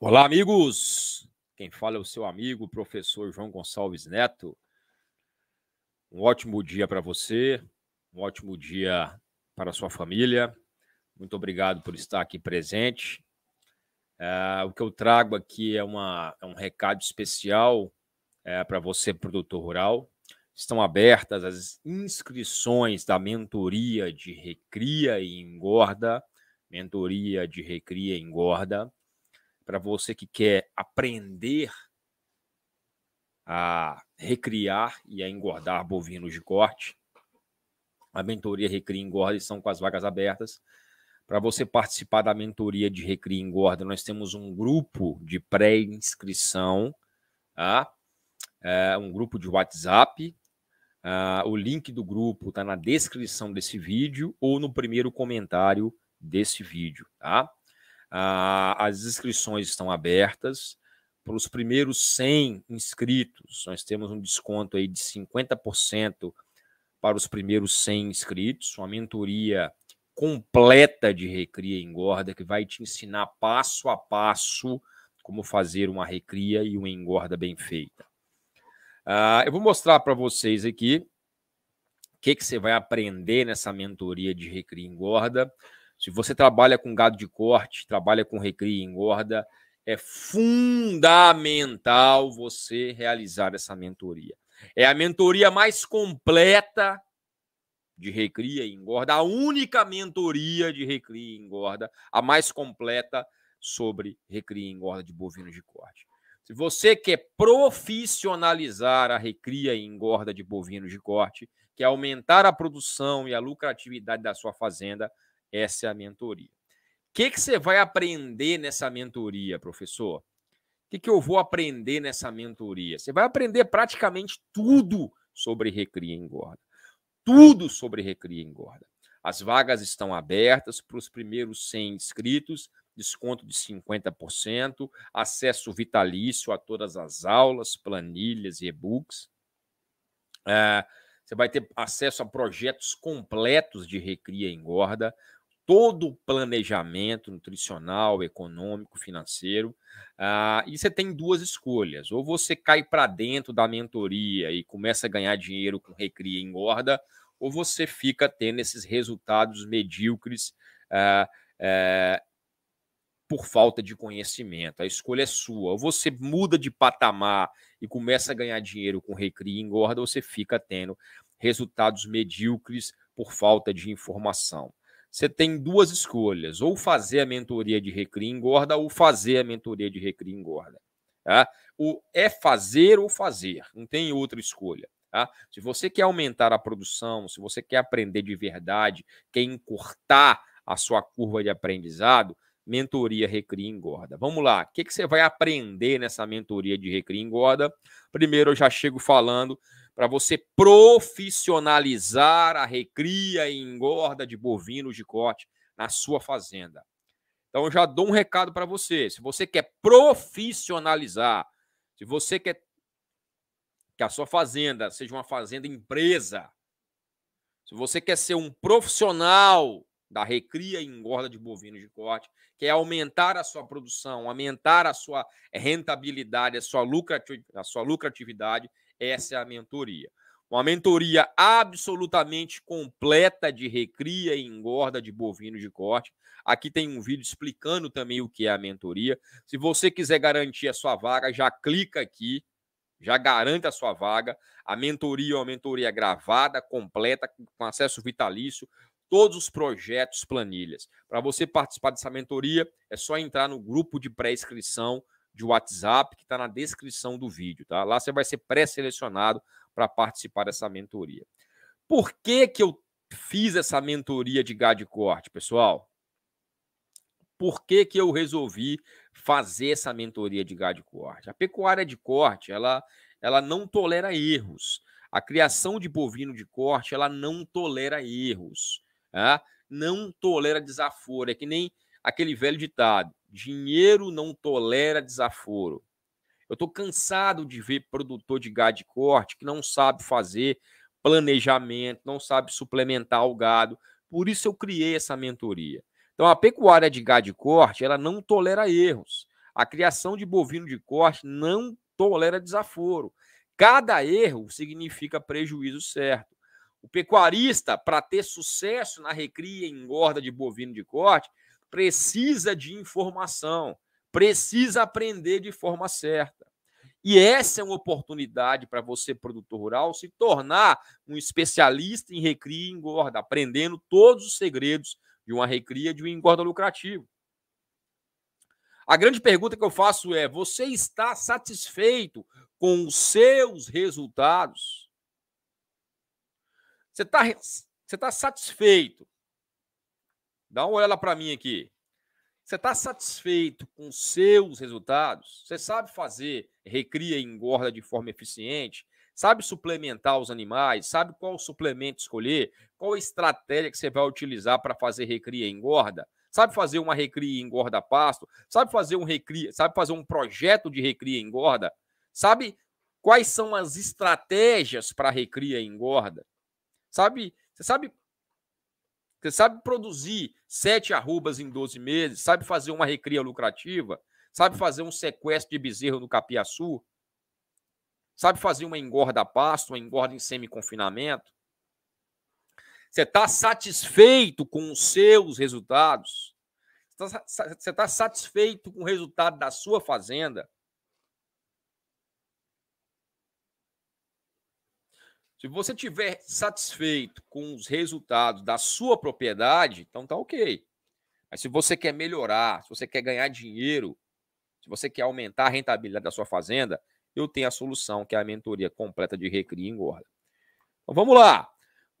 Olá, amigos! Quem fala é o seu amigo, o professor João Gonçalves Neto. Um ótimo dia para você, um ótimo dia para a sua família. Muito obrigado por estar aqui presente. É, o que eu trago aqui é, uma, é um recado especial é, eh, para você, produtor rural. Estão abertas as inscrições da mentoria de recria e engorda. Mentoria de recria e engorda para você que quer aprender a recriar e a engordar bovinos de corte. A mentoria Recria Engorda estão com as vagas abertas. Para você participar da mentoria de Recria Engorda, nós temos um grupo de pré-inscrição, tá? é um grupo de WhatsApp. Ah, o link do grupo está na descrição desse vídeo ou no primeiro comentário desse vídeo, tá? Ah, as inscrições estão abertas para os primeiros 100 inscritos. Nós temos um desconto aí de 50% para os primeiros 100 inscritos, uma mentoria completa de recria e engorda que vai te ensinar passo a passo como fazer uma recria e uma engorda bem feita. Ah, eu vou mostrar para vocês aqui o que, que você vai aprender nessa mentoria de recria e engorda. Se você trabalha com gado de corte, trabalha com recria e engorda, é fundamental você realizar essa mentoria. É a mentoria mais completa de recria e engorda, a única mentoria de recria e engorda, a mais completa sobre recria e engorda de bovinos de corte. Se você quer profissionalizar a recria e engorda de bovinos de corte, quer aumentar a produção e a lucratividade da sua fazenda, essa é a mentoria. O que, que você vai aprender nessa mentoria, professor? O que, que eu vou aprender nessa mentoria? Você vai aprender praticamente tudo sobre recria e engorda. Tudo sobre recria e engorda. As vagas estão abertas para os primeiros 100 inscritos, desconto de 50%, acesso vitalício a todas as aulas, planilhas e e-books. É, você vai ter acesso a projetos completos de recria e engorda, todo o planejamento nutricional, econômico, financeiro. Uh, e você tem duas escolhas: ou você cai para dentro da mentoria e começa a ganhar dinheiro com recria e engorda, ou você fica tendo esses resultados medíocres uh, uh, por falta de conhecimento. A escolha é sua. Ou você muda de patamar e começa a ganhar dinheiro com recria e engorda, ou você fica tendo resultados medíocres por falta de informação você tem duas escolhas: ou fazer a mentoria de Recria Engorda, ou fazer a mentoria de Recria Engorda. Tá? O é fazer ou fazer, não tem outra escolha. Tá? Se você quer aumentar a produção, se você quer aprender de verdade, quer encurtar a sua curva de aprendizado, mentoria Recria Engorda. Vamos lá, o que, que você vai aprender nessa mentoria de Recria Engorda? Primeiro, eu já chego falando para você profissionalizar a recria e engorda de bovinos de corte na sua fazenda. Então eu já dou um recado para você. Se você quer profissionalizar, se você quer que a sua fazenda seja uma fazenda empresa, se você quer ser um profissional da recria e engorda de bovinos de corte, quer aumentar a sua produção, aumentar a sua rentabilidade, a sua, lucratividade, a sua lucratividade, essa é a mentoria. Uma mentoria absolutamente completa de recria e engorda de bovino de corte. Aqui tem um vídeo explicando também o que é a mentoria. Se você quiser garantir a sua vaga, já clica aqui, já garante a sua vaga. A mentoria é uma mentoria gravada, completa, com acesso vitalício, todos os projetos, planilhas. Para você participar dessa mentoria, é só entrar no grupo de pré-inscrição de WhatsApp que está na descrição do vídeo, tá? Lá você vai ser pré-selecionado para participar dessa mentoria. Por que, que eu fiz essa mentoria de de corte, pessoal? Por que, que eu resolvi fazer essa mentoria de de corte? A pecuária de corte, ela, ela não tolera erros. A criação de bovino de corte, ela não tolera erros. Tá? Não tolera desaforo. É que nem aquele velho ditado: dinheiro não tolera desaforo. Eu estou cansado de ver produtor de gado de corte que não sabe fazer planejamento, não sabe suplementar o gado. Por isso eu criei essa mentoria. Então a pecuária de gado de corte, ela não tolera erros. A criação de bovino de corte não tolera desaforo. Cada erro significa prejuízo certo. O pecuarista, para ter sucesso na recria e engorda de bovino de corte, precisa de informação, precisa aprender de forma certa. E essa é uma oportunidade para você, produtor rural, se tornar um especialista em recria e engorda, aprendendo todos os segredos de uma recria de um engorda lucrativo. A grande pergunta que eu faço é: você está satisfeito com os seus resultados? Você está você tá satisfeito Dá uma olhada para mim aqui. Você está satisfeito com seus resultados? Você sabe fazer, recria e engorda de forma eficiente? Sabe suplementar os animais? Sabe qual suplemento escolher? Qual estratégia que você vai utilizar para fazer recria e engorda? Sabe fazer uma recria e engorda pasto? Sabe fazer um recria, sabe fazer um projeto de recria e engorda? Sabe quais são as estratégias para recria e engorda? Sabe, você sabe você sabe produzir sete arrubas em 12 meses, sabe fazer uma recria lucrativa, sabe fazer um sequestro de bezerro no Capiaçu, sabe fazer uma engorda pasto, uma engorda em semi-confinamento. Você está satisfeito com os seus resultados? Você está tá satisfeito com o resultado da sua fazenda? Se você tiver satisfeito com os resultados da sua propriedade, então tá ok. Mas se você quer melhorar, se você quer ganhar dinheiro, se você quer aumentar a rentabilidade da sua fazenda, eu tenho a solução, que é a mentoria completa de recria e engorda. Então vamos lá.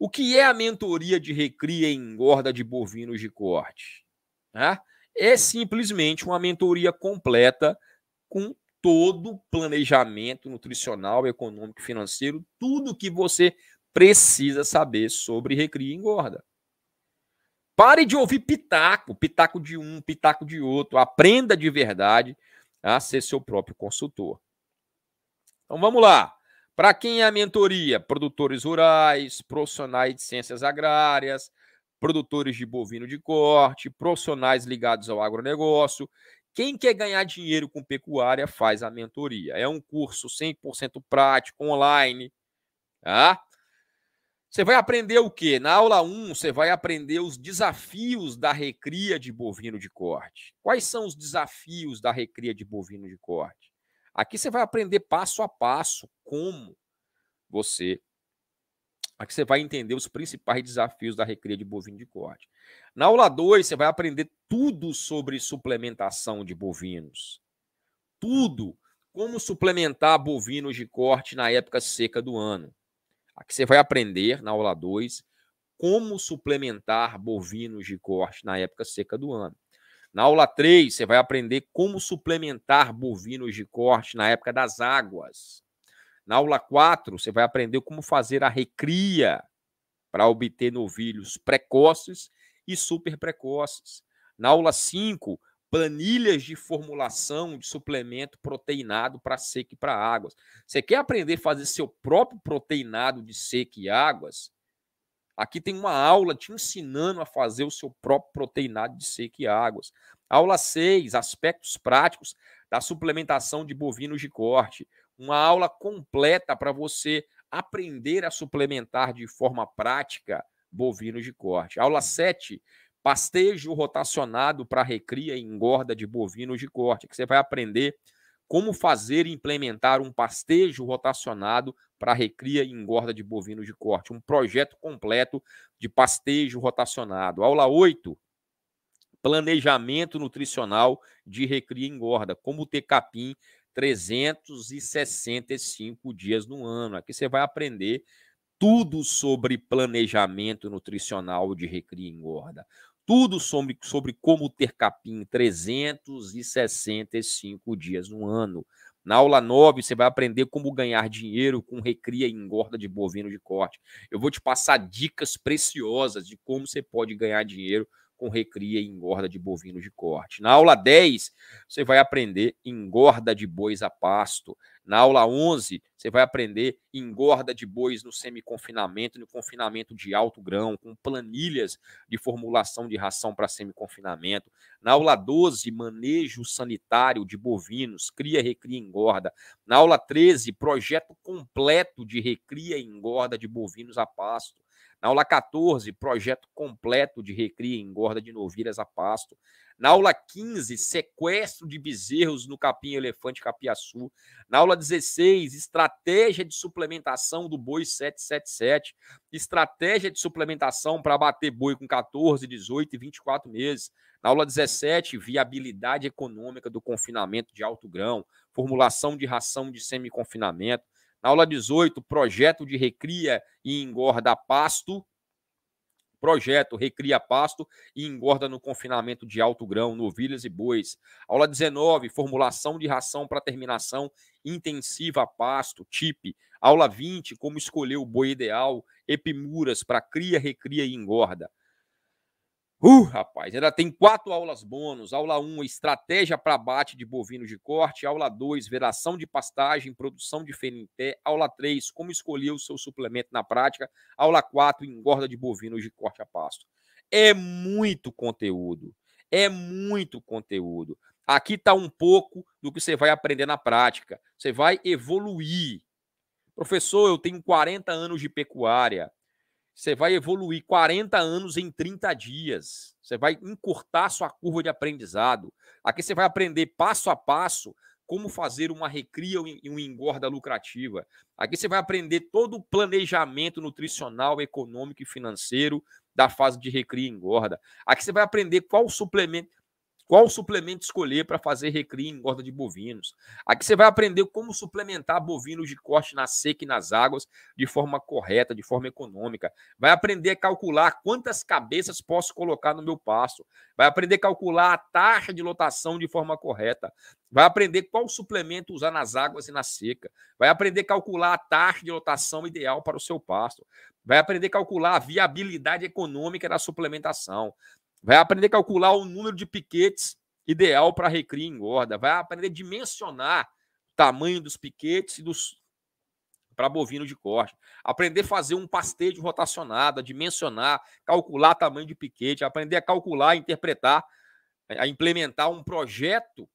O que é a mentoria de recria e engorda de bovinos de corte? Né? É simplesmente uma mentoria completa com todo o planejamento nutricional, econômico, financeiro, tudo que você precisa saber sobre recria e engorda. Pare de ouvir pitaco, pitaco de um, pitaco de outro. Aprenda de verdade a ser seu próprio consultor. Então vamos lá. Para quem é a mentoria? Produtores rurais, profissionais de ciências agrárias, produtores de bovino de corte, profissionais ligados ao agronegócio, quem quer ganhar dinheiro com pecuária faz a mentoria. É um curso 100% prático, online. Tá? Você vai aprender o quê? Na aula 1, você vai aprender os desafios da recria de bovino de corte. Quais são os desafios da recria de bovino de corte? Aqui você vai aprender passo a passo como você. Aqui você vai entender os principais desafios da recria de bovino de corte. Na aula 2, você vai aprender tudo sobre suplementação de bovinos. Tudo. Como suplementar bovinos de corte na época seca do ano. Aqui você vai aprender, na aula 2, como suplementar bovinos de corte na época seca do ano. Na aula 3, você vai aprender como suplementar bovinos de corte na época das águas. Na aula 4, você vai aprender como fazer a recria para obter novilhos precoces e super precoces. Na aula 5, planilhas de formulação de suplemento proteinado para seca e para águas. Você quer aprender a fazer seu próprio proteinado de seca e águas? Aqui tem uma aula te ensinando a fazer o seu próprio proteinado de seca e águas. Aula 6, aspectos práticos da suplementação de bovinos de corte. Uma aula completa para você aprender a suplementar de forma prática bovinos de corte. Aula 7, pastejo rotacionado para recria e engorda de bovinos de corte, que você vai aprender como fazer e implementar um pastejo rotacionado para recria e engorda de bovinos de corte, um projeto completo de pastejo rotacionado. Aula 8, planejamento nutricional de recria e engorda, como ter capim 365 dias no ano. Aqui você vai aprender tudo sobre planejamento nutricional de recria e engorda, tudo sobre, sobre como ter capim 365 dias no ano. Na aula 9, você vai aprender como ganhar dinheiro com recria e engorda de bovino de corte. Eu vou te passar dicas preciosas de como você pode ganhar dinheiro com recria e engorda de bovinos de corte. Na aula 10, você vai aprender engorda de bois a pasto. Na aula 11, você vai aprender engorda de bois no semiconfinamento, no confinamento de alto grão, com planilhas de formulação de ração para semiconfinamento. Na aula 12, manejo sanitário de bovinos, cria, recria e engorda. Na aula 13, projeto completo de recria e engorda de bovinos a pasto. Na aula 14, projeto completo de recria engorda de novilhas a pasto. Na aula 15, sequestro de bezerros no capim elefante capiaçu. Na aula 16, estratégia de suplementação do boi 777. Estratégia de suplementação para bater boi com 14, 18 e 24 meses. Na aula 17, viabilidade econômica do confinamento de alto grão. Formulação de ração de semi-confinamento na aula 18, projeto de recria e engorda pasto. Projeto recria pasto e engorda no confinamento de alto grão, novilhas e bois. Aula 19, formulação de ração para terminação intensiva a pasto, TIP. Aula 20, como escolher o boi ideal, epimuras para cria, recria e engorda. Uh, rapaz, ainda tem quatro aulas bônus. Aula 1, um, estratégia para abate de bovinos de corte. Aula 2, veração de pastagem, produção de feninté. Aula 3, como escolher o seu suplemento na prática. Aula 4, engorda de bovinos de corte a pasto. É muito conteúdo. É muito conteúdo. Aqui está um pouco do que você vai aprender na prática. Você vai evoluir. Professor, eu tenho 40 anos de pecuária. Você vai evoluir 40 anos em 30 dias. Você vai encurtar sua curva de aprendizado. Aqui você vai aprender passo a passo como fazer uma recria e uma engorda lucrativa. Aqui você vai aprender todo o planejamento nutricional, econômico e financeiro da fase de recria e engorda. Aqui você vai aprender qual suplemento qual suplemento escolher para fazer recria em engorda de bovinos. Aqui você vai aprender como suplementar bovinos de corte na seca e nas águas de forma correta, de forma econômica. Vai aprender a calcular quantas cabeças posso colocar no meu pasto. Vai aprender a calcular a taxa de lotação de forma correta. Vai aprender qual suplemento usar nas águas e na seca. Vai aprender a calcular a taxa de lotação ideal para o seu pasto. Vai aprender a calcular a viabilidade econômica da suplementação. Vai aprender a calcular o número de piquetes ideal para recria e engorda. Vai aprender a dimensionar o tamanho dos piquetes e dos para bovino de corte. Aprender a fazer um pastejo rotacionado, a dimensionar, calcular tamanho de piquete, aprender a calcular, interpretar, a implementar um projeto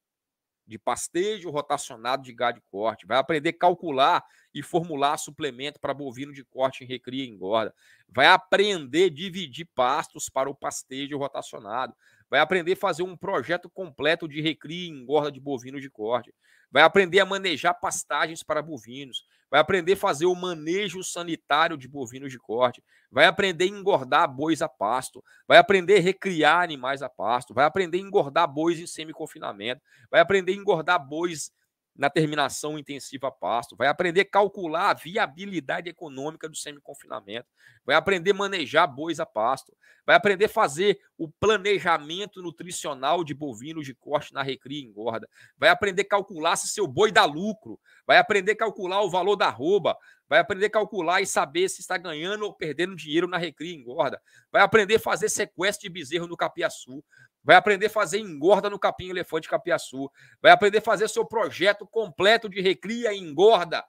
de pastejo rotacionado de gado de corte, vai aprender a calcular e formular suplemento para bovino de corte em recria e engorda, vai aprender a dividir pastos para o pastejo rotacionado, vai aprender a fazer um projeto completo de recria e engorda de bovino de corte, vai aprender a manejar pastagens para bovinos, vai aprender a fazer o manejo sanitário de bovinos de corte, vai aprender a engordar bois a pasto, vai aprender a recriar animais a pasto, vai aprender a engordar bois em semi-confinamento, vai aprender a engordar bois na terminação intensiva pasto, vai aprender a calcular a viabilidade econômica do semi-confinamento, vai aprender a manejar bois a pasto, vai aprender a fazer o planejamento nutricional de bovinos de corte na recria e engorda, vai aprender a calcular se seu boi dá lucro, vai aprender a calcular o valor da arroba, vai aprender a calcular e saber se está ganhando ou perdendo dinheiro na recria e engorda, vai aprender a fazer sequestro de bezerro no capiaçu, vai aprender a fazer engorda no capim elefante capiaçu, vai aprender a fazer seu projeto completo de recria e engorda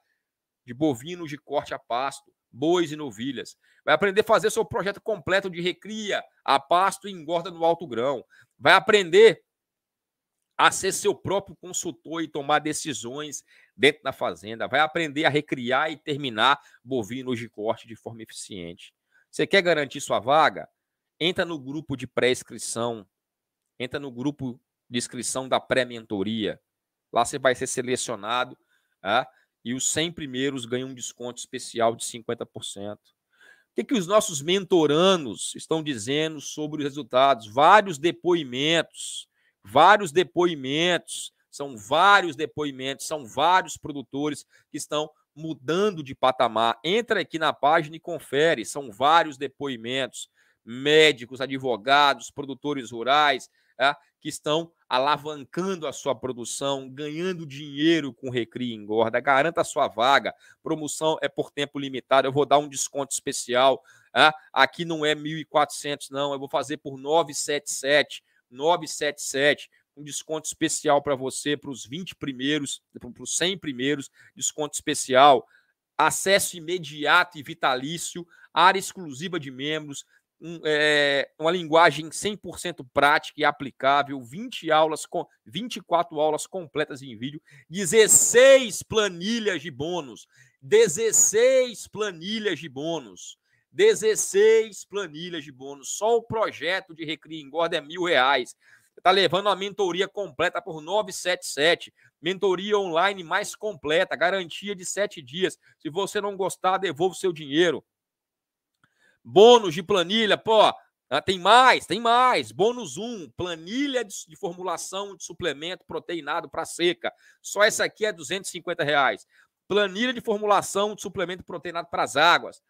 de bovinos de corte a pasto, bois e novilhas. Vai aprender a fazer seu projeto completo de recria a pasto e engorda no alto grão. Vai aprender a ser seu próprio consultor e tomar decisões dentro da fazenda. Vai aprender a recriar e terminar bovinos de corte de forma eficiente. Você quer garantir sua vaga? Entra no grupo de pré-inscrição entra no grupo de inscrição da pré-mentoria. Lá você vai ser selecionado tá? e os 100 primeiros ganham um desconto especial de 50%. O que, que os nossos mentoranos estão dizendo sobre os resultados? Vários depoimentos, vários depoimentos, são vários depoimentos, são vários produtores que estão mudando de patamar. Entra aqui na página e confere, são vários depoimentos médicos, advogados, produtores rurais, é, que estão alavancando a sua produção, ganhando dinheiro com Recria Engorda. Garanta a sua vaga. Promoção é por tempo limitado. Eu vou dar um desconto especial. É, aqui não é 1.400, não. Eu vou fazer por 977. 977 um desconto especial para você, para os 20 primeiros, para os 100 primeiros, desconto especial, acesso imediato e vitalício, área exclusiva de membros, um, é, uma linguagem 100% prática e aplicável, 20 aulas com 24 aulas completas em vídeo, 16 planilhas de bônus, 16 planilhas de bônus, 16 planilhas de bônus. Só o projeto de Recria Engorda é mil reais. Está levando a mentoria completa por 977. Mentoria online mais completa, garantia de 7 dias. Se você não gostar, devolva o seu dinheiro bônus de planilha, pô, ah, tem mais, tem mais. Bônus 1, planilha de, de formulação de suplemento proteinado para seca. Só essa aqui é 250 reais. Planilha de formulação de suplemento proteinado para as águas.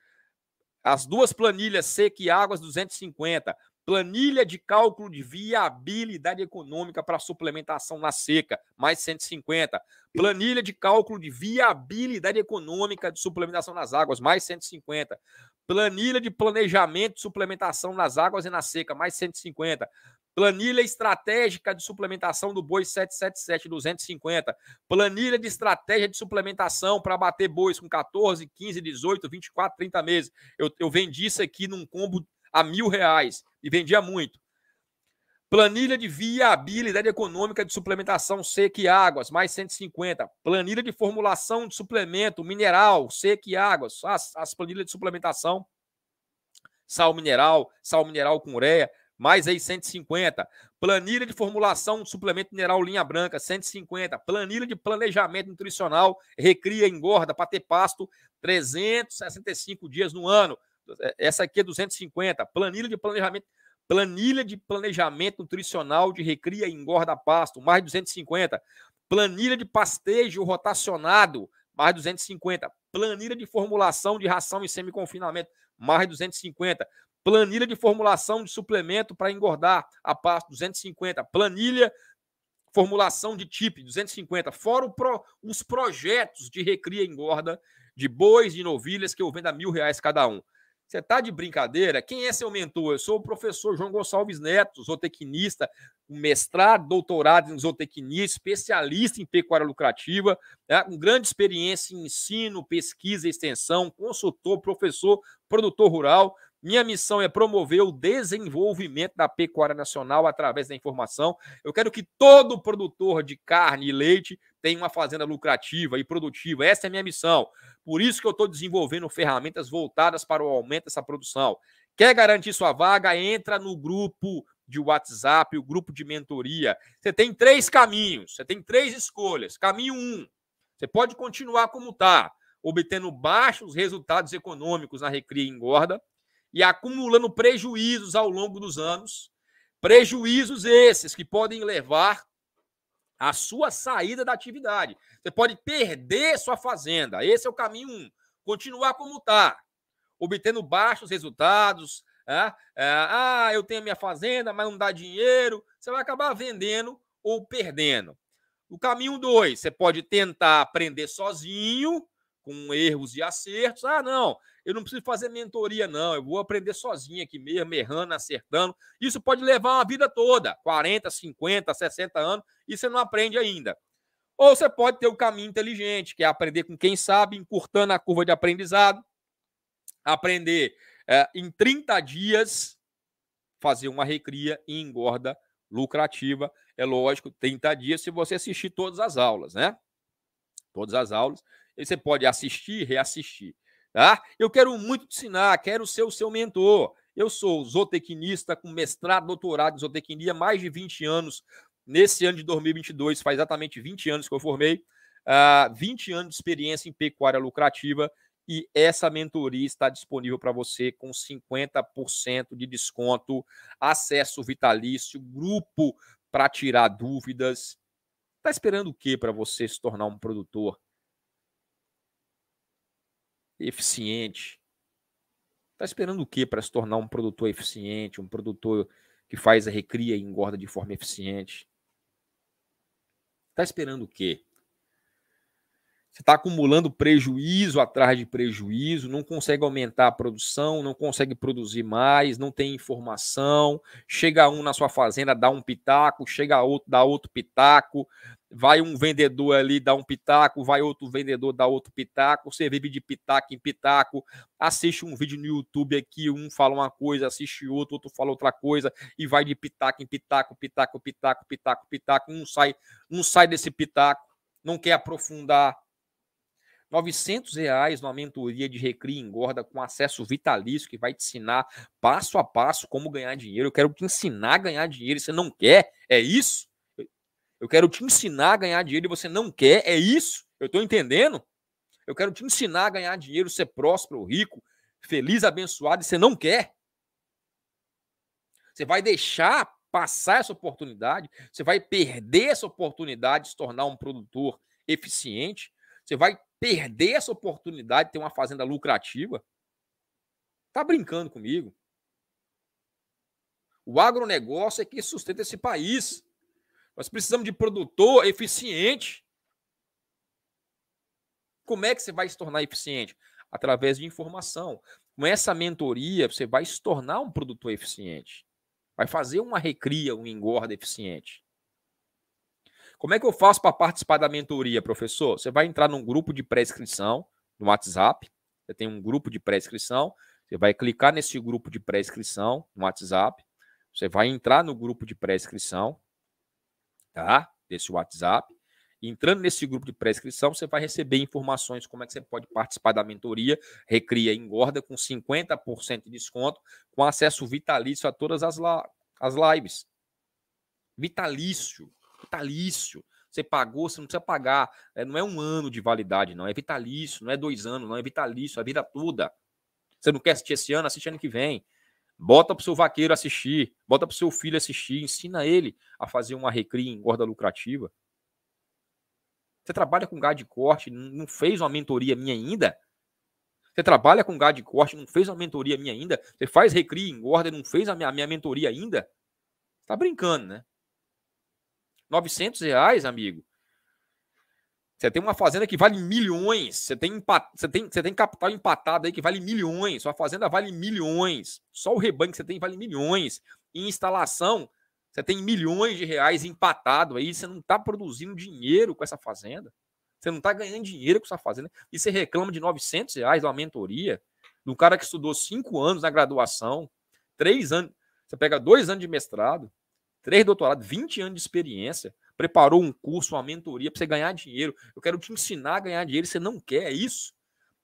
As duas planilhas seca e águas, 250. Planilha de cálculo de viabilidade econômica para suplementação na seca, mais 150. Planilha de cálculo de viabilidade econômica de suplementação nas águas, mais 150. Planilha de planejamento, suplementação nas águas e na seca, mais 150. Planilha estratégica de suplementação do boi 777, 250. Planilha de estratégia de suplementação para bater bois com 14, 15, 18, 24, 30 meses. Eu, eu vendi isso aqui num combo a mil reais e vendia muito. Planilha de viabilidade econômica de suplementação seca e águas, mais 150. Planilha de formulação de suplemento mineral, seca e águas. As, as planilhas de suplementação, sal mineral, sal mineral com ureia, mais aí 150. Planilha de formulação de suplemento mineral linha branca, 150. Planilha de planejamento nutricional, recria, engorda, para ter pasto, 365 dias no ano. Essa aqui é 250. Planilha de planejamento Planilha de planejamento nutricional de recria e engorda pasto, mais 250. Planilha de pastejo rotacionado, mais 250. Planilha de formulação de ração em semi-confinamento, mais 250. Planilha de formulação de suplemento para engordar a pasto, 250. Planilha formulação de TIP, 250. Fora pro, os projetos de recria e engorda de bois e novilhas que eu vendo a mil reais cada um. Você tá de brincadeira? Quem é seu mentor? Eu sou o professor João Gonçalves Neto, zootecnista, mestrado, doutorado em zootecnia, especialista em pecuária lucrativa, né? com grande experiência em ensino, pesquisa, extensão, consultor, professor, produtor rural. Minha missão é promover o desenvolvimento da pecuária nacional através da informação. Eu quero que todo produtor de carne e leite tenha uma fazenda lucrativa e produtiva. Essa é a minha missão. Por isso que eu estou desenvolvendo ferramentas voltadas para o aumento dessa produção. Quer garantir sua vaga? Entra no grupo de WhatsApp, o grupo de mentoria. Você tem três caminhos, você tem três escolhas. Caminho um, você pode continuar como está, obtendo baixos resultados econômicos na recria e engorda e acumulando prejuízos ao longo dos anos. Prejuízos esses que podem levar a sua saída da atividade. Você pode perder sua fazenda. Esse é o caminho um. Continuar como está, obtendo baixos resultados. É? É, ah, eu tenho a minha fazenda, mas não dá dinheiro. Você vai acabar vendendo ou perdendo. O caminho dois, você pode tentar aprender sozinho, com erros e acertos. Ah, não, eu não preciso fazer mentoria, não. Eu vou aprender sozinho aqui mesmo, errando, acertando. Isso pode levar uma vida toda, 40, 50, 60 anos, e você não aprende ainda. Ou você pode ter o caminho inteligente, que é aprender com quem sabe, encurtando a curva de aprendizado, aprender é, em 30 dias, fazer uma recria e engorda lucrativa. É lógico, 30 dias se você assistir todas as aulas, né? Todas as aulas. E você pode assistir, reassistir. Tá? Eu quero muito te ensinar, quero ser o seu mentor. Eu sou zootecnista com mestrado, doutorado em zootecnia, mais de 20 anos. Nesse ano de 2022, faz exatamente 20 anos que eu formei, uh, ah, 20 anos de experiência em pecuária lucrativa e essa mentoria está disponível para você com 50% de desconto, acesso vitalício, grupo para tirar dúvidas. Está esperando o que para você se tornar um produtor eficiente. Está esperando o quê para se tornar um produtor eficiente, um produtor que faz a recria e engorda de forma eficiente? Está esperando o quê? Você está acumulando prejuízo atrás de prejuízo, não consegue aumentar a produção, não consegue produzir mais, não tem informação. Chega um na sua fazenda, dá um pitaco, chega outro, dá outro pitaco. Vai um vendedor ali, dá um pitaco, vai outro vendedor, dá outro pitaco. Você vive de pitaco em pitaco. Assiste um vídeo no YouTube aqui, um fala uma coisa, assiste outro, outro fala outra coisa, e vai de pitaco em pitaco, pitaco, pitaco, pitaco, pitaco. não sai, não sai desse pitaco, não quer aprofundar 900 reais numa mentoria de Recria Engorda com acesso vitalício que vai te ensinar passo a passo como ganhar dinheiro. Eu quero te ensinar a ganhar dinheiro e você não quer? É isso? Eu quero te ensinar a ganhar dinheiro e você não quer? É isso? Eu estou entendendo? Eu quero te ensinar a ganhar dinheiro, ser próspero, rico, feliz, abençoado e você não quer? Você vai deixar passar essa oportunidade? Você vai perder essa oportunidade de se tornar um produtor eficiente? Você vai perder essa oportunidade de ter uma fazenda lucrativa? Tá brincando comigo? O agronegócio é que sustenta esse país. Nós precisamos de produtor eficiente. Como é que você vai se tornar eficiente? Através de informação. Com essa mentoria, você vai se tornar um produtor eficiente. Vai fazer uma recria, um engorda eficiente. Como é que eu faço para participar da mentoria, professor? Você vai entrar num grupo de pré-inscrição no WhatsApp. Você tem um grupo de pré-inscrição. Você vai clicar nesse grupo de pré-inscrição no WhatsApp. Você vai entrar no grupo de pré-inscrição, tá? Desse WhatsApp. Entrando nesse grupo de pré-inscrição, você vai receber informações como é que você pode participar da mentoria Recria Engorda com 50% de desconto, com acesso vitalício a todas as, as lives. Vitalício vitalício. Você pagou, você não precisa pagar. É, não é um ano de validade, não. É vitalício, não é dois anos, não. É vitalício, é a vida toda. Você não quer assistir esse ano, assiste ano que vem. Bota para o seu vaqueiro assistir, bota para o seu filho assistir, ensina ele a fazer uma recria em gorda lucrativa. Você trabalha com gado de corte, não fez uma mentoria minha ainda? Você trabalha com gado de corte, não fez uma mentoria minha ainda? Você faz recria, engorda, não fez a minha, a minha mentoria ainda? Tá brincando, né? 900 reais, amigo. Você tem uma fazenda que vale milhões. Você tem, você, tem, você tem capital empatado aí que vale milhões. Sua fazenda vale milhões. Só o rebanho que você tem vale milhões. Em instalação, você tem milhões de reais empatado aí. Você não está produzindo dinheiro com essa fazenda. Você não está ganhando dinheiro com essa fazenda. E você reclama de 900 reais da mentoria do cara que estudou cinco anos na graduação, três anos. Você pega dois anos de mestrado três doutorados, 20 anos de experiência, preparou um curso, uma mentoria para você ganhar dinheiro. Eu quero te ensinar a ganhar dinheiro, você não quer é isso?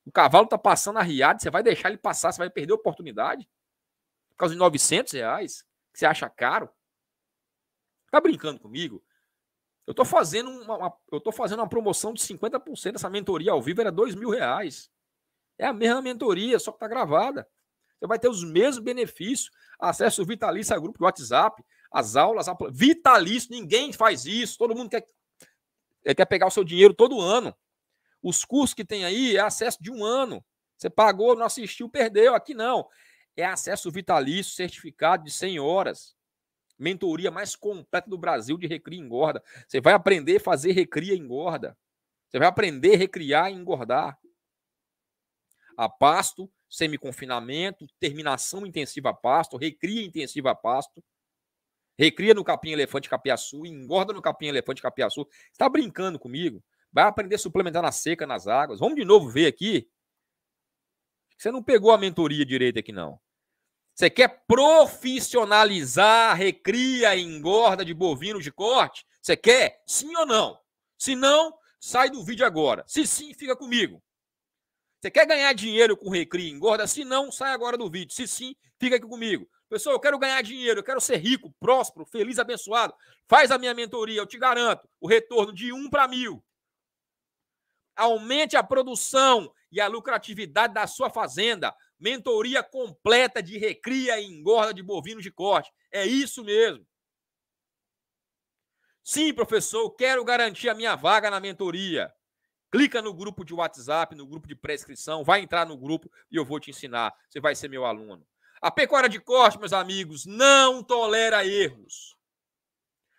O cavalo está passando a riada. você vai deixar ele passar, você vai perder a oportunidade? Por causa de 900 reais, que você acha caro? Tá brincando comigo? Eu tô fazendo uma, uma eu tô fazendo uma promoção de 50%. Essa mentoria ao vivo era dois mil reais. É a mesma mentoria, só que tá gravada. Você vai ter os mesmos benefícios. Acesso o Vitalista grupo do WhatsApp as aulas, a... vitalício, ninguém faz isso, todo mundo quer, quer pegar o seu dinheiro todo ano. Os cursos que tem aí é acesso de um ano. Você pagou, não assistiu, perdeu. Aqui não. É acesso vitalício, certificado de 100 horas. Mentoria mais completa do Brasil de recria e engorda. Você vai aprender a fazer recria e engorda. Você vai aprender a recriar e engordar. A pasto, semiconfinamento, terminação intensiva a pasto, recria intensiva a pasto. Recria no capim elefante capiaçu, engorda no capim elefante capiaçu. Está brincando comigo? Vai aprender a suplementar na seca, nas águas. Vamos de novo ver aqui. Você não pegou a mentoria direita aqui não. Você quer profissionalizar, recria, engorda de bovinos de corte? Você quer? Sim ou não? Se não, sai do vídeo agora. Se sim, fica comigo. Você quer ganhar dinheiro com recria, engorda? Se não, sai agora do vídeo. Se sim, fica aqui comigo. Pessoal, eu quero ganhar dinheiro, eu quero ser rico, próspero, feliz, abençoado. Faz a minha mentoria, eu te garanto. O retorno de um para mil. Aumente a produção e a lucratividade da sua fazenda. Mentoria completa de recria e engorda de bovinos de corte. É isso mesmo. Sim, professor, quero garantir a minha vaga na mentoria. Clica no grupo de WhatsApp, no grupo de prescrição, vai entrar no grupo e eu vou te ensinar. Você vai ser meu aluno. A pecuária de corte, meus amigos, não tolera erros.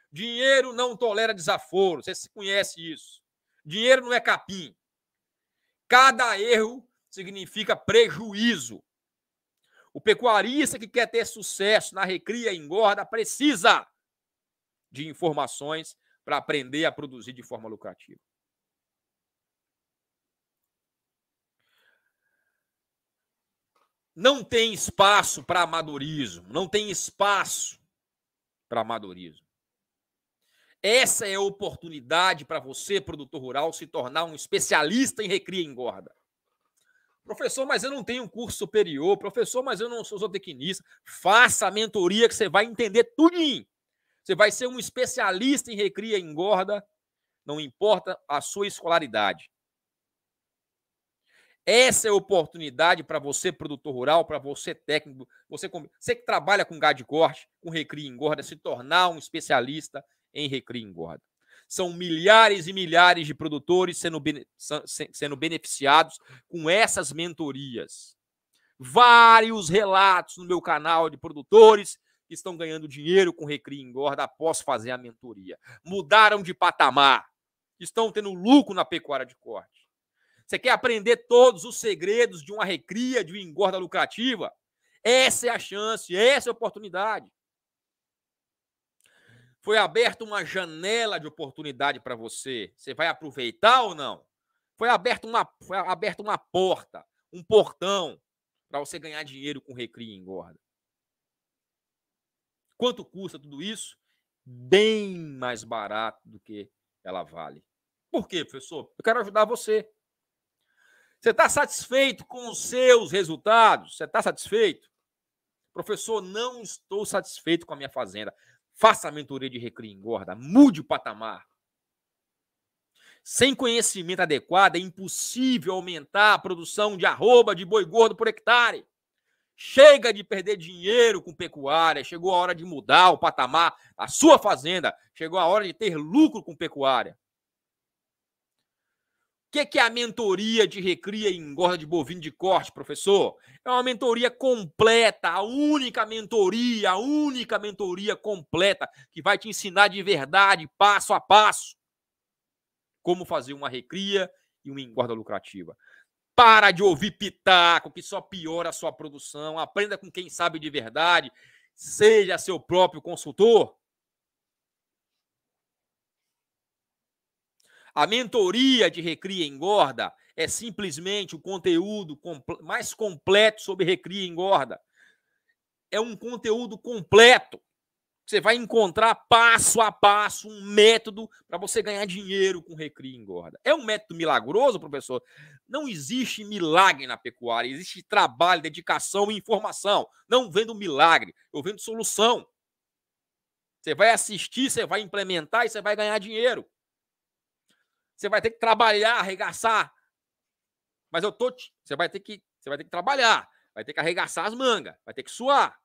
Dinheiro não tolera desaforo. Você conhece isso. Dinheiro não é capim. Cada erro significa prejuízo. O pecuarista que quer ter sucesso na recria e engorda precisa de informações para aprender a produzir de forma lucrativa. Não tem espaço para amadorismo, não tem espaço para amadorismo. Essa é a oportunidade para você, produtor rural, se tornar um especialista em recria e engorda. Professor, mas eu não tenho um curso superior. Professor, mas eu não sou zootecnista. Faça a mentoria que você vai entender tudo. Você vai ser um especialista em recria e engorda, não importa a sua escolaridade. Essa é a oportunidade para você, produtor rural, para você, técnico, você, você que trabalha com gado de corte, com recria e engorda, se tornar um especialista em recria e engorda. São milhares e milhares de produtores sendo, sendo beneficiados com essas mentorias. Vários relatos no meu canal de produtores que estão ganhando dinheiro com recria e engorda após fazer a mentoria. Mudaram de patamar, estão tendo lucro na pecuária de corte você quer aprender todos os segredos de uma recria, de uma engorda lucrativa? Essa é a chance, essa é a oportunidade. Foi aberta uma janela de oportunidade para você. Você vai aproveitar ou não? Foi aberta uma, foi aberta uma porta, um portão para você ganhar dinheiro com recria e engorda. Quanto custa tudo isso? Bem mais barato do que ela vale. Por quê, professor? Eu quero ajudar você. Você está satisfeito com os seus resultados? Você está satisfeito? Professor, não estou satisfeito com a minha fazenda. Faça a mentoria de recria e engorda. Mude o patamar. Sem conhecimento adequado, é impossível aumentar a produção de arroba de boi gordo por hectare. Chega de perder dinheiro com pecuária. Chegou a hora de mudar o patamar da sua fazenda. Chegou a hora de ter lucro com pecuária que, que é a mentoria de recria e engorda de bovino de corte, professor? É uma mentoria completa, a única mentoria, a única mentoria completa que vai te ensinar de verdade, passo a passo, como fazer uma recria e uma engorda lucrativa. Para de ouvir pitaco, que só piora a sua produção. Aprenda com quem sabe de verdade. Seja seu próprio consultor. A mentoria de Recria Engorda é simplesmente o conteúdo mais completo sobre Recria Engorda. É um conteúdo completo. Você vai encontrar passo a passo um método para você ganhar dinheiro com Recria Engorda. É um método milagroso, professor? Não existe milagre na pecuária. Existe trabalho, dedicação e informação. Não vendo milagre, eu vendo solução. Você vai assistir, você vai implementar e você vai ganhar dinheiro. Você vai ter que trabalhar, arregaçar. Mas eu tô. Te... Você vai ter que. Você vai ter que trabalhar. Vai ter que arregaçar as mangas. Vai ter que suar.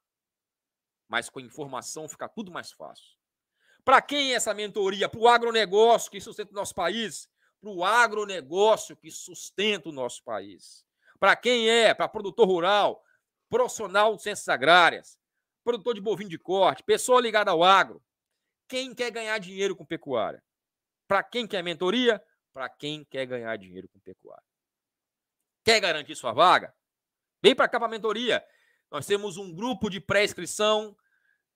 Mas com informação fica tudo mais fácil. Para quem é essa mentoria? Para o agronegócio que sustenta o nosso país. Para o agronegócio que sustenta o nosso país. Para quem é? Para produtor rural, profissional de ciências agrárias, produtor de bovino de corte, pessoa ligada ao agro. Quem quer ganhar dinheiro com pecuária? Para quem quer mentoria? para quem quer ganhar dinheiro com pecuária. Quer garantir sua vaga? Vem para cá para a mentoria. Nós temos um grupo de pré-inscrição.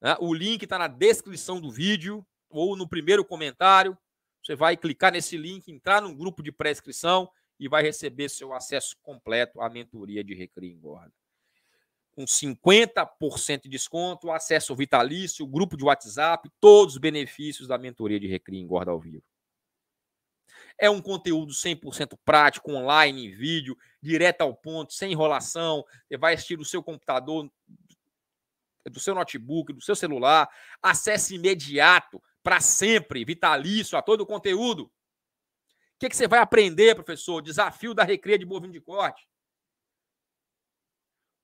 Né? O link está na descrição do vídeo ou no primeiro comentário. Você vai clicar nesse link, entrar num grupo de pré-inscrição e vai receber seu acesso completo à mentoria de Recria e Engorda. Com 50% de desconto, acesso vitalício, grupo de WhatsApp, todos os benefícios da mentoria de Recria e Engorda ao vivo. É um conteúdo 100% prático, online, em vídeo, direto ao ponto, sem enrolação. Você vai assistir do seu computador, do seu notebook, do seu celular. Acesso imediato, para sempre, vitalício a todo o conteúdo. O que, que você vai aprender, professor? Desafio da recria de bovino de corte.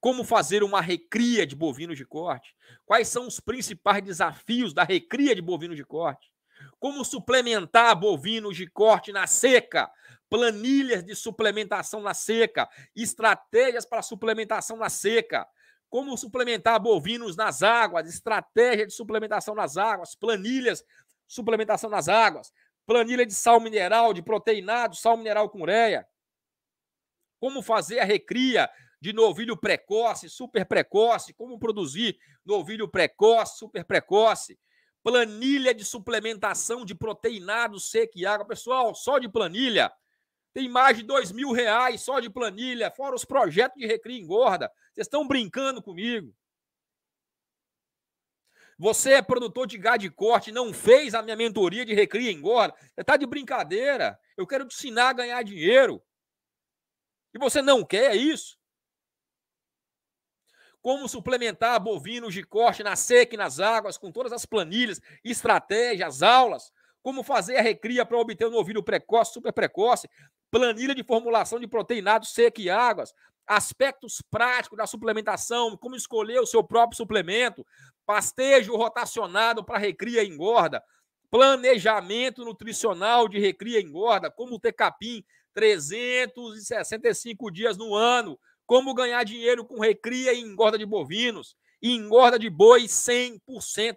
Como fazer uma recria de bovinos de corte? Quais são os principais desafios da recria de bovinos de corte? como suplementar bovinos de corte na seca, planilhas de suplementação na seca, estratégias para suplementação na seca, como suplementar bovinos nas águas, estratégia de suplementação nas águas, planilhas, suplementação nas águas, planilha de sal mineral, de proteinado, sal mineral com ureia, como fazer a recria de novilho precoce, super precoce, como produzir novilho precoce, super precoce, planilha de suplementação de proteinado seco e água. Pessoal, só de planilha. Tem mais de dois mil reais só de planilha, fora os projetos de recria engorda. Vocês estão brincando comigo. Você é produtor de gado de corte, não fez a minha mentoria de recria engorda. Você está de brincadeira. Eu quero te ensinar a ganhar dinheiro. E você não quer isso? como suplementar bovinos de corte na seca e nas águas, com todas as planilhas, estratégias, aulas, como fazer a recria para obter um novilho precoce, super precoce, planilha de formulação de proteinados seca e águas, aspectos práticos da suplementação, como escolher o seu próprio suplemento, pastejo rotacionado para recria e engorda, planejamento nutricional de recria e engorda, como ter capim 365 dias no ano, como ganhar dinheiro com recria e engorda de bovinos, e engorda de boi 100%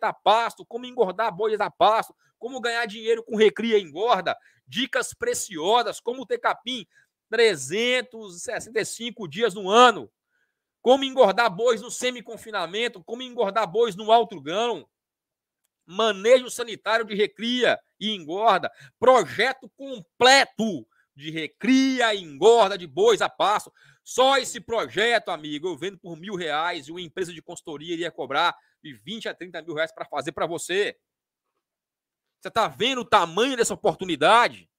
a pasto, como engordar bois a pasto, como ganhar dinheiro com recria e engorda, dicas preciosas, como ter capim 365 dias no ano, como engordar bois no semi-confinamento, como engordar bois no alto grão, manejo sanitário de recria e engorda, projeto completo de recria, engorda de bois a passo. Só esse projeto, amigo, eu vendo por mil reais e uma empresa de consultoria iria cobrar de 20 a 30 mil reais para fazer para você. Você está vendo o tamanho dessa oportunidade?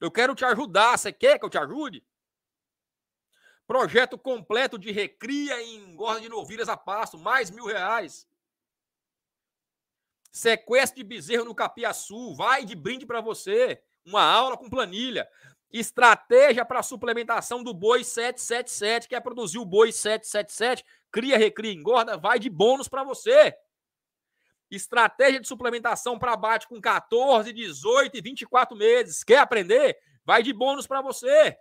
Eu quero te ajudar. Você quer que eu te ajude? Projeto completo de recria e engorda de novilhas a passo, mais mil reais. Sequestro de bezerro no Capiaçu, vai de brinde para você uma aula com planilha. Estratégia para suplementação do boi 777. Quer produzir o boi 777? Cria, recria, engorda, vai de bônus para você. Estratégia de suplementação para bate com 14, 18 e 24 meses. Quer aprender? Vai de bônus para você.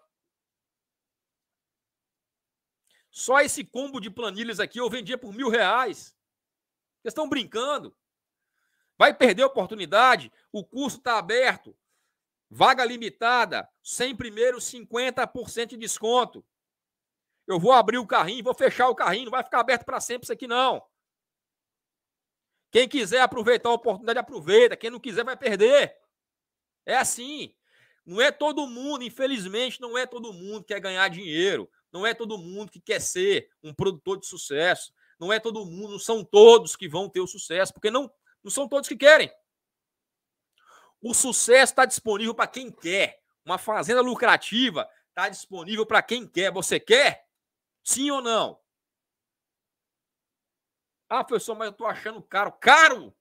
Só esse combo de planilhas aqui eu vendia por mil reais. Vocês estão brincando. Vai perder a oportunidade. O curso está aberto. Vaga limitada, sem primeiro 50% de desconto. Eu vou abrir o carrinho, vou fechar o carrinho, não vai ficar aberto para sempre isso aqui não. Quem quiser aproveitar a oportunidade, aproveita. Quem não quiser, vai perder. É assim. Não é todo mundo, infelizmente, não é todo mundo que quer ganhar dinheiro. Não é todo mundo que quer ser um produtor de sucesso. Não é todo mundo, não são todos que vão ter o sucesso, porque não, não são todos que querem. O sucesso está disponível para quem quer. Uma fazenda lucrativa está disponível para quem quer. Você quer? Sim ou não? Ah, professor, mas eu estou achando caro. Caro!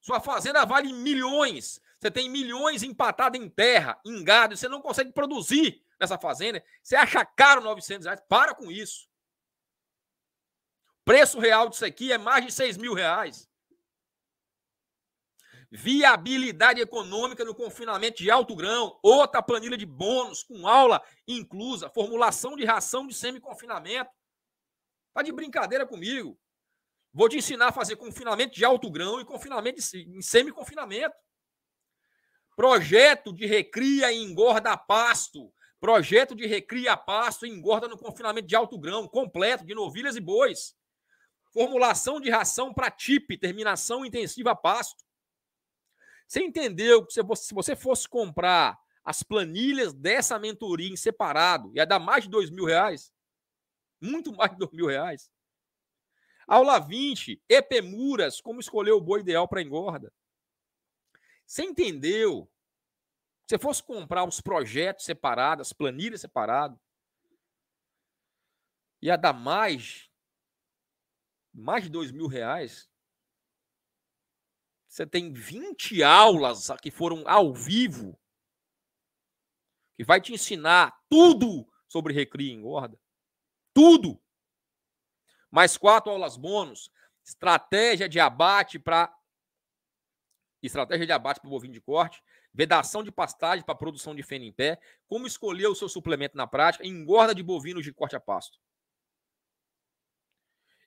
Sua fazenda vale milhões. Você tem milhões empatado em terra, em gado, e você não consegue produzir nessa fazenda. Você acha caro 900 reais? Para com isso. Preço real disso aqui é mais de 6 mil reais viabilidade econômica no confinamento de alto grão, outra planilha de bônus com aula inclusa, formulação de ração de semi-confinamento. Tá de brincadeira comigo. Vou te ensinar a fazer confinamento de alto grão e confinamento em semi-confinamento. Projeto de recria e engorda pasto. Projeto de recria pasto e engorda no confinamento de alto grão, completo, de novilhas e bois. Formulação de ração para TIP, terminação intensiva pasto. Você entendeu que se você fosse comprar as planilhas dessa mentoria em separado, ia dar mais de dois mil reais? Muito mais de dois mil reais. Aula 20, Epemuras, como escolher o boi ideal para engorda. Você entendeu? Se fosse comprar os projetos separados, as planilhas separadas, ia dar mais, mais de dois mil reais. Você tem 20 aulas que foram ao vivo que vai te ensinar tudo sobre recria e engorda. Tudo. Mais quatro aulas bônus. Estratégia de abate para. Estratégia de abate para o bovino de corte. Vedação de pastagem para produção de feno em pé. Como escolher o seu suplemento na prática. Engorda de bovinos de corte a pasto.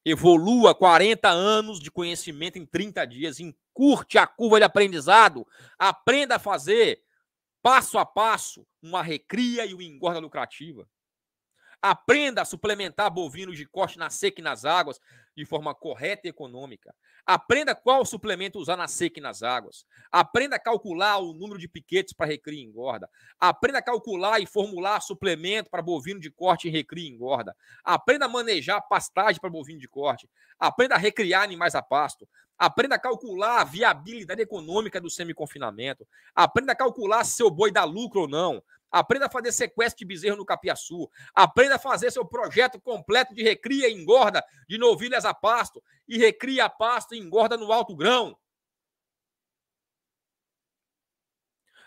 Evolua 40 anos de conhecimento em 30 dias em curte a curva de aprendizado, aprenda a fazer passo a passo uma recria e uma engorda lucrativa. Aprenda a suplementar bovinos de corte na seca e nas águas de forma correta e econômica. Aprenda qual suplemento usar na seca e nas águas. Aprenda a calcular o número de piquetes para recria e engorda. Aprenda a calcular e formular suplemento para bovino de corte em recria e engorda. Aprenda a manejar pastagem para bovino de corte. Aprenda a recriar animais a pasto. Aprenda a calcular a viabilidade econômica do semi-confinamento. Aprenda a calcular se seu boi dá lucro ou não. Aprenda a fazer sequestro de bezerro no Capiaçu. Aprenda a fazer seu projeto completo de recria e engorda de novilhas a pasto. E recria a pasto e engorda no alto grão.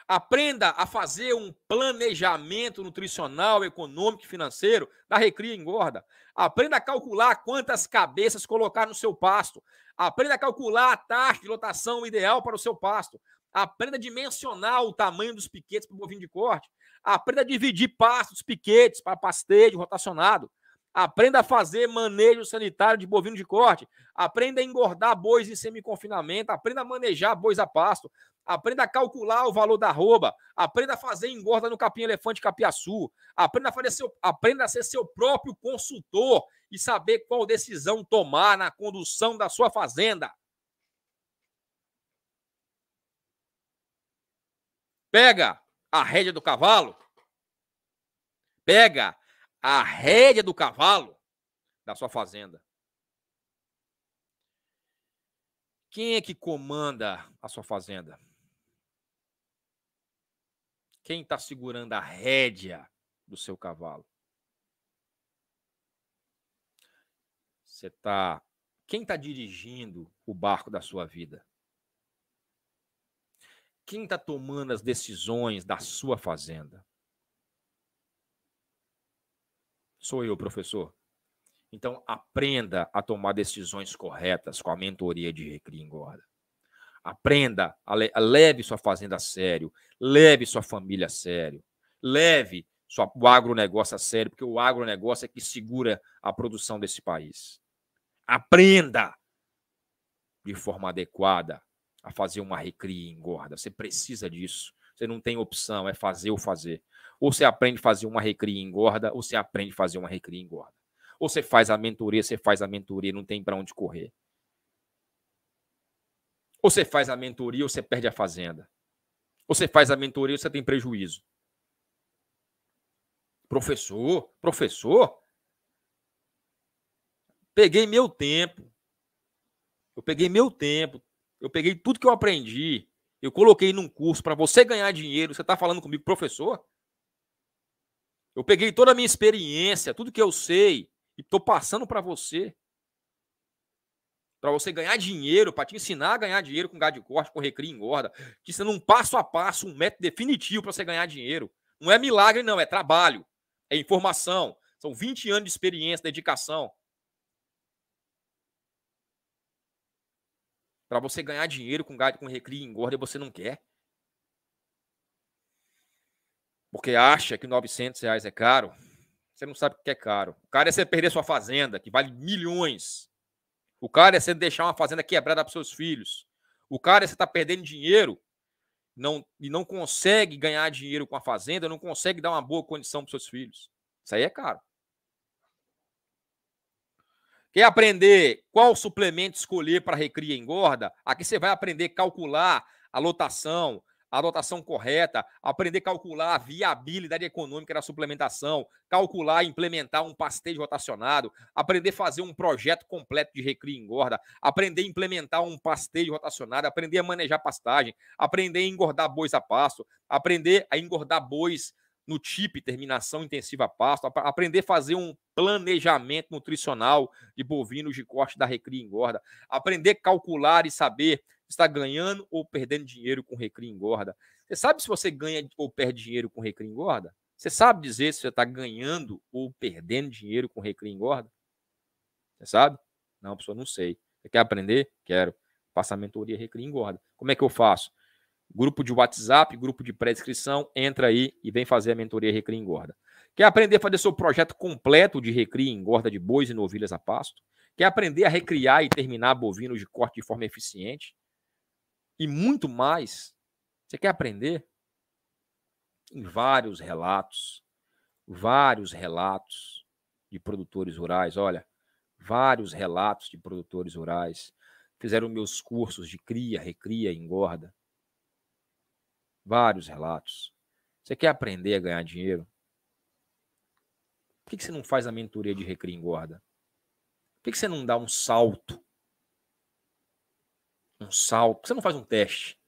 Aprenda a fazer um planejamento nutricional, econômico e financeiro da recria e engorda. Aprenda a calcular quantas cabeças colocar no seu pasto. Aprenda a calcular a taxa de lotação ideal para o seu pasto. Aprenda a dimensionar o tamanho dos piquetes para o bovinho de corte. Aprenda a dividir pastos, piquetes para pastejo rotacionado. Aprenda a fazer manejo sanitário de bovino de corte. Aprenda a engordar bois em semi-confinamento. Aprenda a manejar bois a pasto. Aprenda a calcular o valor da arroba. Aprenda a fazer engorda no capim-elefante capiaçu. Aprenda a, fazer seu, aprenda a ser seu próprio consultor e saber qual decisão tomar na condução da sua fazenda. Pega! a rédea do cavalo, pega a rédea do cavalo da sua fazenda. Quem é que comanda a sua fazenda? Quem está segurando a rédea do seu cavalo? Você está Quem está dirigindo o barco da sua vida? Quem está tomando as decisões da sua fazenda? Sou eu, professor. Então, aprenda a tomar decisões corretas com a mentoria de Recria Engorda. Aprenda, a le leve sua fazenda a sério, leve sua família a sério, leve sua, o agronegócio a sério, porque o agronegócio é que segura a produção desse país. Aprenda de forma adequada a fazer uma recria e engorda. Você precisa disso. Você não tem opção, é fazer ou fazer. Ou você aprende a fazer uma recria e engorda, ou você aprende a fazer uma recria e engorda. Ou você faz a mentoria, você faz a mentoria, não tem para onde correr. Ou você faz a mentoria ou você perde a fazenda. Ou você faz a mentoria ou você tem prejuízo. Professor, professor, peguei meu tempo. Eu peguei meu tempo, eu peguei tudo que eu aprendi, eu coloquei num curso para você ganhar dinheiro. Você está falando comigo, professor? Eu peguei toda a minha experiência, tudo que eu sei, e estou passando para você. Para você ganhar dinheiro, para te ensinar a ganhar dinheiro com gado de corte, com recria engorda. Te ensinando um passo a passo, um método definitivo para você ganhar dinheiro. Não é milagre, não, é trabalho, é informação. São 20 anos de experiência, dedicação. Para você ganhar dinheiro com gado, com recria e engorda, você não quer. Porque acha que 900 reais é caro. Você não sabe o que é caro. O cara é você perder sua fazenda, que vale milhões. O cara é você deixar uma fazenda quebrada para seus filhos. O cara é você estar tá perdendo dinheiro não, e não consegue ganhar dinheiro com a fazenda, não consegue dar uma boa condição para seus filhos. Isso aí é caro. Quer aprender qual suplemento escolher para recria e engorda? Aqui você vai aprender a calcular a lotação, a lotação correta, aprender a calcular a viabilidade econômica da suplementação, calcular e implementar um pastejo rotacionado, aprender a fazer um projeto completo de recria e engorda, aprender a implementar um pastejo rotacionado, aprender a manejar pastagem, aprender a engordar bois a pasto, aprender a engordar bois no TIP, terminação intensiva pasto, aprender a fazer um planejamento nutricional de bovinos de corte da recria e engorda, aprender a calcular e saber se está ganhando ou perdendo dinheiro com recria e engorda. Você sabe se você ganha ou perde dinheiro com recria e engorda? Você sabe dizer se você está ganhando ou perdendo dinheiro com recria e engorda? Você sabe? Não, pessoa, não sei. Você quer aprender? Quero. Passa a mentoria recria e engorda. Como é que eu faço? Grupo de WhatsApp, grupo de pré-inscrição, entra aí e vem fazer a mentoria Recria Engorda. Quer aprender a fazer seu projeto completo de recria engorda de bois e novilhas a pasto? Quer aprender a recriar e terminar bovinos de corte de forma eficiente? E muito mais. Você quer aprender? Em vários relatos, vários relatos de produtores rurais, olha, vários relatos de produtores rurais fizeram meus cursos de cria, recria, engorda. Vários relatos. Você quer aprender a ganhar dinheiro? Por que, você não faz a mentoria de Recria Engorda? Por que, que você não dá um salto? Um salto? Por que você não faz um teste?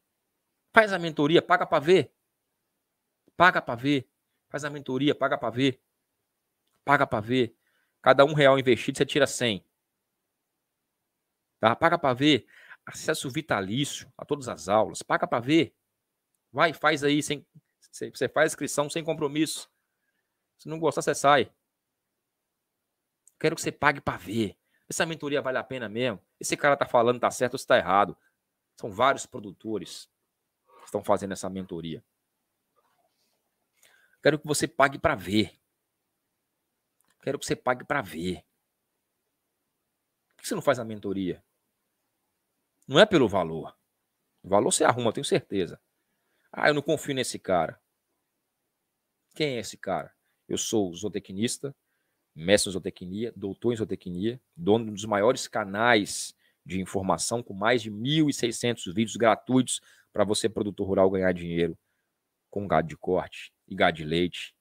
Faz a mentoria, paga para ver. Paga para ver. Faz a mentoria, paga para ver. Paga para ver. Cada um real investido, você tira 100. Tá? Paga para ver acesso vitalício a todas as aulas, paga para ver. Vai, faz aí. Sem, você faz inscrição sem compromisso. Se não gostar, você sai. Quero que você pague para ver. Essa mentoria vale a pena mesmo? Esse cara tá falando, tá certo ou se tá errado? São vários produtores que estão fazendo essa mentoria. Quero que você pague para ver. Quero que você pague para ver. Por que você não faz a mentoria? Não é pelo valor. O valor você arruma, tenho certeza. Ah, eu não confio nesse cara. Quem é esse cara? Eu sou zootecnista, mestre em zootecnia, doutor em zootecnia, dono dos maiores canais de informação, com mais de 1.600 vídeos gratuitos para você, produtor rural, ganhar dinheiro com gado de corte e gado de leite.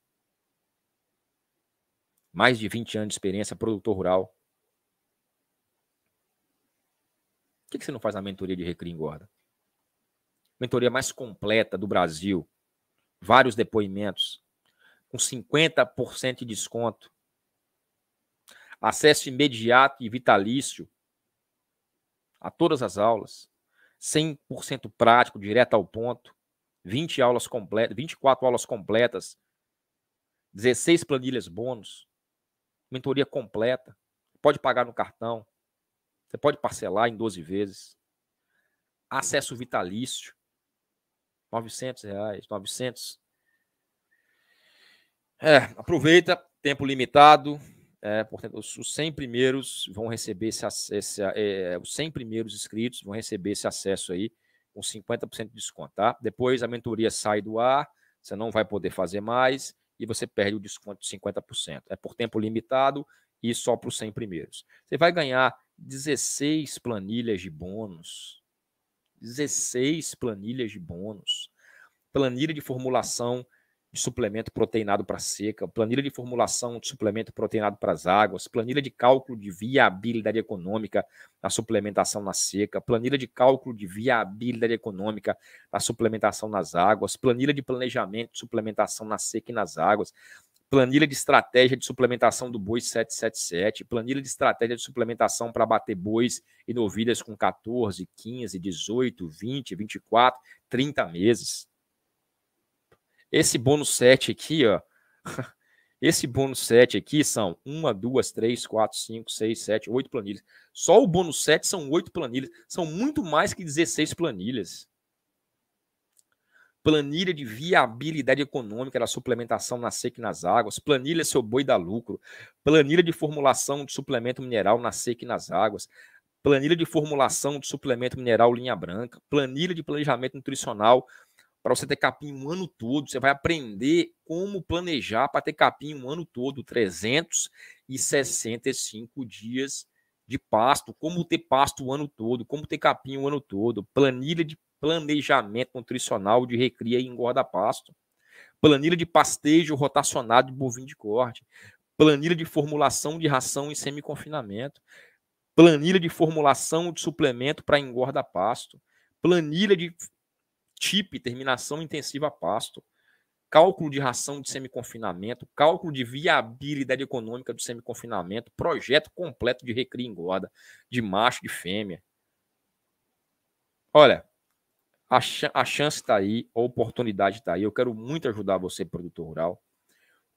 Mais de 20 anos de experiência, produtor rural. Por que, você não faz a mentoria de Recria Engorda? mentoria mais completa do Brasil, vários depoimentos, com 50% de desconto, acesso imediato e vitalício a todas as aulas, 100% prático, direto ao ponto, 20 aulas completas, 24 aulas completas, 16 planilhas bônus, mentoria completa, pode pagar no cartão, você pode parcelar em 12 vezes, acesso vitalício, 900 reais, 900. É, aproveita, tempo limitado. É, portanto, os 100 primeiros vão receber esse acesso. É, é, os 100 primeiros inscritos vão receber esse acesso aí com 50% de desconto, tá? Depois a mentoria sai do ar, você não vai poder fazer mais e você perde o desconto de 50%. É por tempo limitado e só para os 100 primeiros. Você vai ganhar 16 planilhas de bônus 16 planilhas de bônus, planilha de formulação de suplemento proteinado para seca, planilha de formulação de suplemento proteinado para as águas, planilha de cálculo de viabilidade econômica da suplementação na seca, planilha de cálculo de viabilidade econômica da suplementação nas águas, planilha de planejamento de suplementação na seca e nas águas planilha de estratégia de suplementação do boi 777, planilha de estratégia de suplementação para bater bois e novilhas com 14, 15, 18, 20, 24, 30 meses. Esse bônus 7 aqui, ó. Esse bônus 7 aqui são 1, 2, 3, 4, 5, 6, 7, 8 planilhas. Só o bônus 7 são 8 planilhas. São muito mais que 16 planilhas planilha de viabilidade econômica da suplementação na seca e nas águas, planilha seu boi dá lucro, planilha de formulação de suplemento mineral na seca e nas águas, planilha de formulação de suplemento mineral linha branca, planilha de planejamento nutricional para você ter capim um ano todo, você vai aprender como planejar para ter capim um ano todo, 365 dias de pasto, como ter pasto o ano todo, como ter capim o ano todo, planilha de planejamento nutricional de recria e engorda pasto, planilha de pastejo rotacionado de bovino de corte, planilha de formulação de ração em semi-confinamento, planilha de formulação de suplemento para engorda pasto, planilha de TIP, terminação intensiva pasto, cálculo de ração de semi-confinamento, cálculo de viabilidade econômica do semi-confinamento, projeto completo de recria e engorda, de macho, de fêmea. Olha, a, ch a chance está aí, a oportunidade está aí. Eu quero muito ajudar você, produtor rural.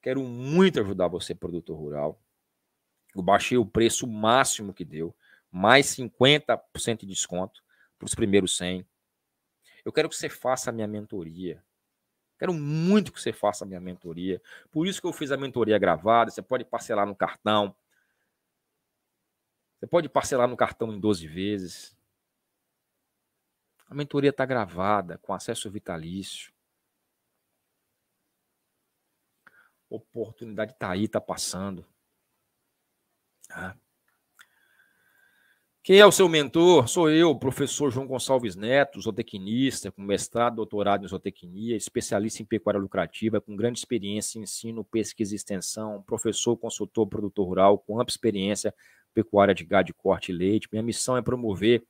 Quero muito ajudar você, produtor rural. Eu baixei o preço máximo que deu, mais 50% de desconto para os primeiros 100. Eu quero que você faça a minha mentoria. Quero muito que você faça a minha mentoria. Por isso que eu fiz a mentoria gravada. Você pode parcelar no cartão. Você pode parcelar no cartão em 12 vezes. A mentoria está gravada, com acesso vitalício. A oportunidade está aí, está passando. Ah. Quem é o seu mentor? Sou eu, professor João Gonçalves Neto, zootecnista, com mestrado, doutorado em zootecnia, especialista em pecuária lucrativa, com grande experiência em ensino, pesquisa e extensão, professor, consultor, produtor rural, com ampla experiência pecuária de gado de corte e leite. Minha missão é promover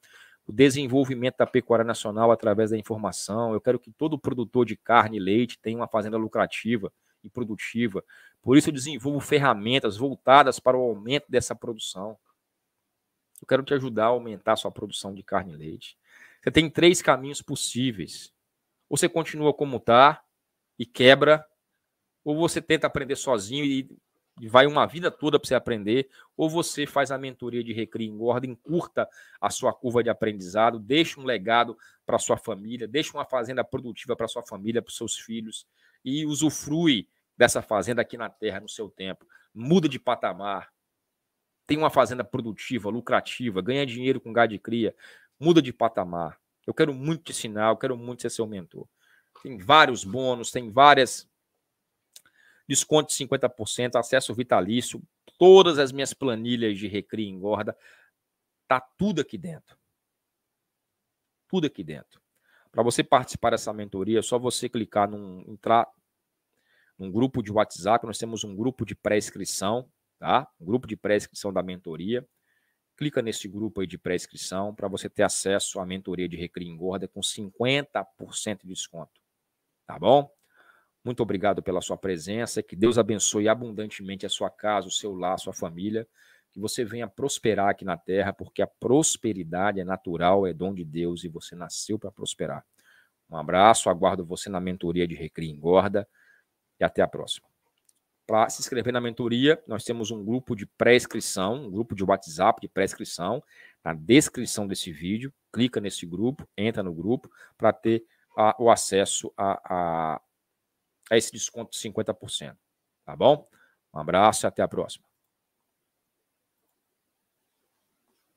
o desenvolvimento da pecuária nacional através da informação. Eu quero que todo produtor de carne e leite tenha uma fazenda lucrativa e produtiva. Por isso eu desenvolvo ferramentas voltadas para o aumento dessa produção. Eu quero te ajudar a aumentar a sua produção de carne e leite. Você tem três caminhos possíveis. Ou você continua como está e quebra, ou você tenta aprender sozinho e vai uma vida toda para você aprender, ou você faz a mentoria de recria engorda, encurta a sua curva de aprendizado, deixa um legado para sua família, deixa uma fazenda produtiva para sua família, para seus filhos e usufrui dessa fazenda aqui na terra no seu tempo. Muda de patamar. Tem uma fazenda produtiva, lucrativa, ganha dinheiro com gado de cria, muda de patamar. Eu quero muito te ensinar, eu quero muito ser seu mentor. Tem vários bônus, tem várias desconto de 50%, acesso vitalício, todas as minhas planilhas de recria e engorda, tá tudo aqui dentro. Tudo aqui dentro. Para você participar dessa mentoria, é só você clicar num entrar num grupo de WhatsApp, nós temos um grupo de pré-inscrição, tá? Um grupo de pré-inscrição da mentoria. Clica nesse grupo aí de pré-inscrição para você ter acesso à mentoria de recria e engorda com 50% de desconto. Tá bom? Muito obrigado pela sua presença. Que Deus abençoe abundantemente a sua casa, o seu lar, a sua família. Que você venha prosperar aqui na terra, porque a prosperidade é natural, é dom de Deus e você nasceu para prosperar. Um abraço, aguardo você na mentoria de Recria Engorda e até a próxima. Para se inscrever na mentoria, nós temos um grupo de pré-inscrição, um grupo de WhatsApp de pré-inscrição, na descrição desse vídeo. Clica nesse grupo, entra no grupo para ter a, o acesso a, a a esse desconto de 50%. Tá bom? Um abraço e até a próxima.